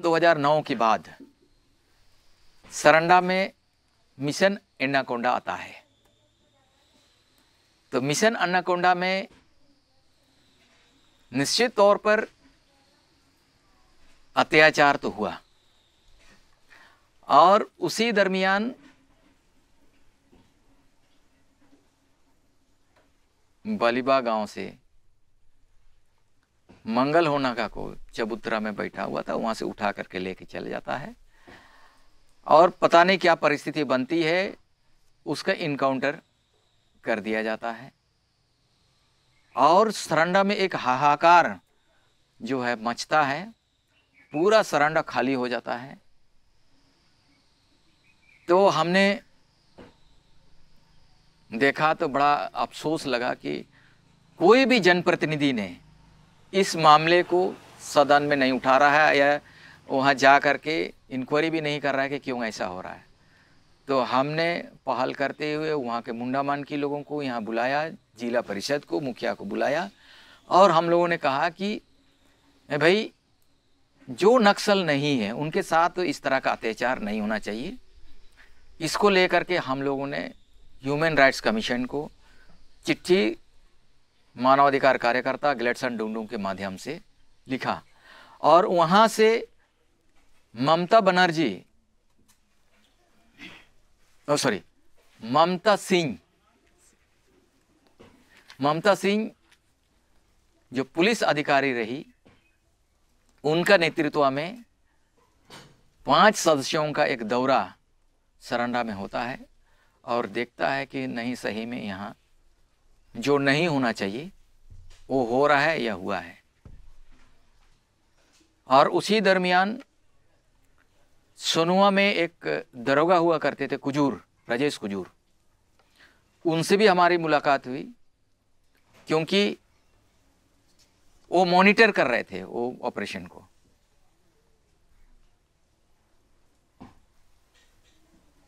2009 के बाद सरंडा में मिशन एनाकोंडा आता है तो मिशन अन्नाकोंडा में निश्चित तौर पर अत्याचार तो हुआ और उसी दरमियान बलिबा गांव से मंगल होना का को चबूतरा में बैठा हुआ था वहां से उठा करके लेके चले जाता है और पता नहीं क्या परिस्थिति बनती है उसका इनकाउंटर कर दिया जाता है और सरंडा में एक हाहाकार जो है मचता है पूरा सरंडा खाली हो जाता है तो हमने देखा तो बड़ा अफसोस लगा कि कोई भी जनप्रतिनिधि ने इस मामले को सदन में नहीं उठा रहा है या वहाँ जा कर के इंक्वायरी भी नहीं कर रहा है कि क्यों ऐसा हो रहा है तो हमने पहल करते हुए वहाँ के मुंडा मान के लोगों को यहाँ बुलाया जिला परिषद को मुखिया को बुलाया और हम लोगों ने कहा कि भाई जो नक्सल नहीं है उनके साथ तो इस तरह का अत्याचार नहीं होना चाहिए इसको लेकर के हम लोगों ने ह्यूमन राइट्स कमीशन को चिट्ठी मानवाधिकार कार्यकर्ता ग्लेटसन डुंगडुंग के माध्यम से लिखा और वहां से ममता बनर्जी ओ सॉरी ममता सिंह ममता सिंह जो पुलिस अधिकारी रही उनका नेतृत्व में पांच सदस्यों का एक दौरा सरंडा में होता है और देखता है कि नहीं सही में यहाँ जो नहीं होना चाहिए वो हो रहा है या हुआ है और उसी दरमियान सोनुआ में एक दरोगा हुआ करते थे कुजूर राजेश कुजूर उनसे भी हमारी मुलाकात हुई क्योंकि वो मॉनिटर कर रहे थे वो ऑपरेशन को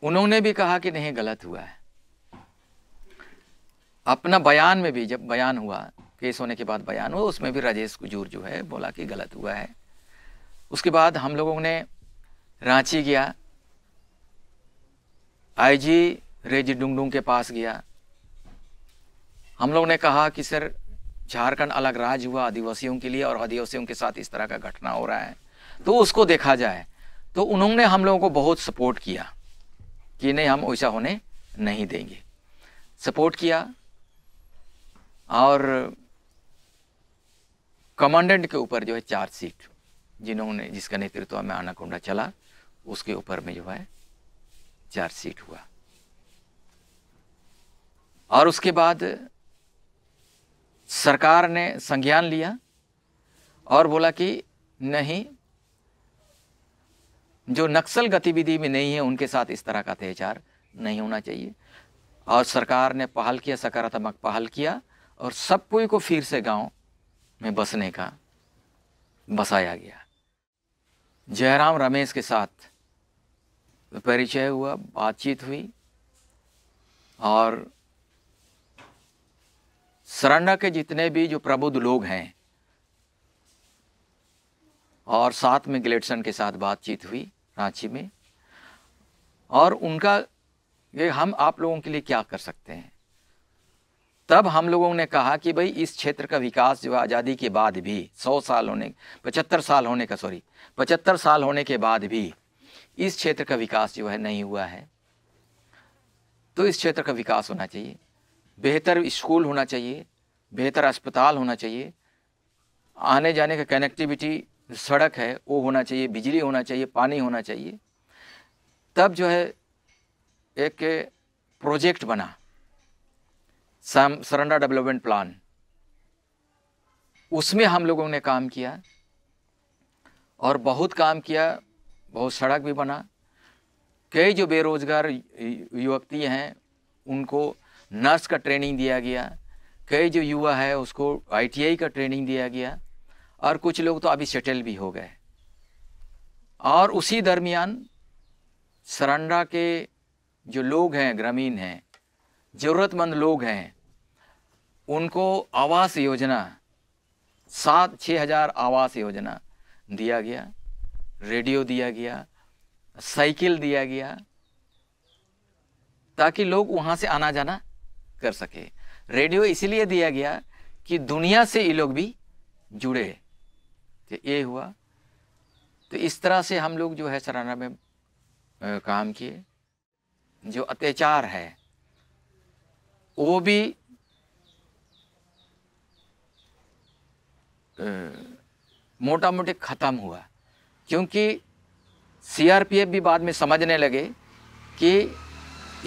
उन्होंने भी कहा कि नहीं गलत हुआ है अपना बयान में भी जब बयान हुआ केस होने के बाद बयान हुआ उसमें भी राजेश कुजूर जो है बोला कि गलत हुआ है उसके बाद हम लोगों ने रांची गया आईजी रेजी डुंगडुंग के पास गया हम लोग ने कहा कि सर झारखंड अलग राज्य हुआ आदिवासियों के लिए और आदिवासियों के साथ इस तरह का घटना हो रहा है तो उसको देखा जाए तो उन्होंने हम लोगों को बहुत सपोर्ट किया कि नहीं हम ऐसा होने नहीं देंगे सपोर्ट किया और कमांडेंट के ऊपर जो है सीट जिन्होंने जिसका नेतृत्व में आनाकोंडा चला उसके ऊपर में जो है सीट हुआ और उसके बाद सरकार ने संज्ञान लिया और बोला कि नहीं जो नक्सल गतिविधि में नहीं है उनके साथ इस तरह का अत्याचार नहीं होना चाहिए और सरकार ने पहल किया सकारात्मक पहल किया और सब कोई को फिर से गांव में बसने का बसाया गया जयराम रमेश के साथ परिचय हुआ बातचीत हुई और सरंडा के जितने भी जो प्रबुद्ध लोग हैं और साथ में ग्लेटसन के साथ बातचीत हुई रांची में और उनका ये हम आप लोगों के लिए क्या कर सकते हैं तब हम लोगों ने कहा कि भाई इस क्षेत्र का विकास जो आज़ादी के बाद भी सौ साल होने पचहत्तर साल होने का सॉरी पचहत्तर साल होने के बाद भी इस क्षेत्र का विकास जो है नहीं हुआ है तो इस क्षेत्र का विकास होना चाहिए बेहतर स्कूल होना चाहिए बेहतर अस्पताल होना चाहिए आने जाने का कनेक्टिविटी सड़क है वो होना चाहिए बिजली होना चाहिए पानी होना चाहिए तब जो है एक प्रोजेक्ट बना सरंडा डेवलपमेंट प्लान उसमें हम लोगों ने काम किया और बहुत काम किया बहुत सड़क भी बना कई जो बेरोज़गार युवती हैं उनको नर्स का ट्रेनिंग दिया गया कई जो युवा है उसको आईटीआई का ट्रेनिंग दिया गया और कुछ लोग तो अभी सेटल भी हो गए और उसी दरमियान सरंडा के जो लोग हैं ग्रामीण हैं ज़रूरतमंद लोग हैं उनको आवास योजना सात छः हज़ार आवास योजना दिया गया रेडियो दिया गया साइकिल दिया गया ताकि लोग वहाँ से आना जाना कर सके रेडियो इसलिए दिया गया कि दुनिया से ये लोग भी जुड़े तो ये हुआ तो इस तरह से हम लोग जो है सराना में काम किए जो अत्याचार है वो भी मोटा मोटी ख़त्म हुआ क्योंकि सीआरपीएफ भी बाद में समझने लगे कि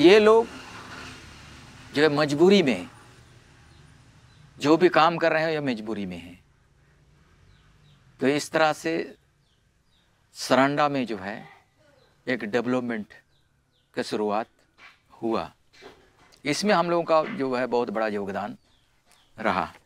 ये लोग जो है मजबूरी में जो भी काम कर रहे हैं ये मजबूरी में है तो इस तरह से सरांडा में जो है एक डेवलपमेंट का शुरुआत हुआ इसमें हम लोगों का जो है बहुत बड़ा योगदान रहा